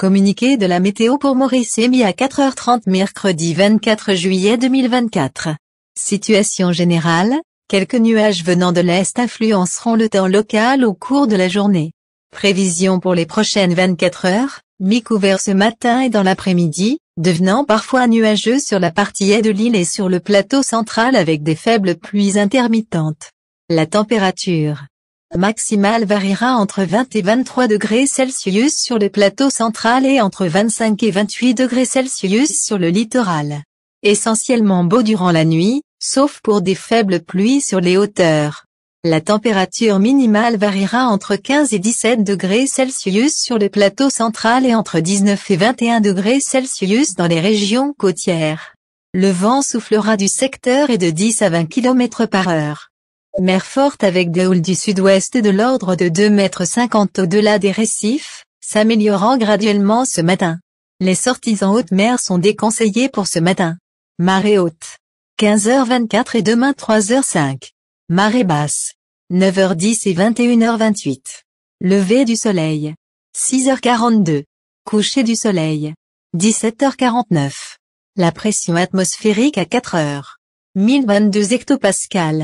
Communiqué de la météo pour Maurice mis à 4h30 mercredi 24 juillet 2024. Situation générale, quelques nuages venant de l'Est influenceront le temps local au cours de la journée. Prévision pour les prochaines 24 heures, mi-couvert ce matin et dans l'après-midi, devenant parfois nuageux sur la partie est de l'île et sur le plateau central avec des faibles pluies intermittentes. La température maximale variera entre 20 et 23 degrés Celsius sur le plateau central et entre 25 et 28 degrés Celsius sur le littoral. Essentiellement beau durant la nuit, sauf pour des faibles pluies sur les hauteurs. La température minimale variera entre 15 et 17 degrés Celsius sur le plateau central et entre 19 et 21 degrés Celsius dans les régions côtières. Le vent soufflera du secteur et de 10 à 20 km par heure mer forte avec des houles du sud-ouest de l'ordre de 2,50 mètres au-delà des récifs, s'améliorant graduellement ce matin. Les sorties en haute mer sont déconseillées pour ce matin. Marée haute. 15h24 et demain 3h05. Marée basse. 9h10 et 21h28. Lever du soleil. 6h42. Coucher du soleil. 17h49. La pression atmosphérique à 4 h 1022 hectopascales.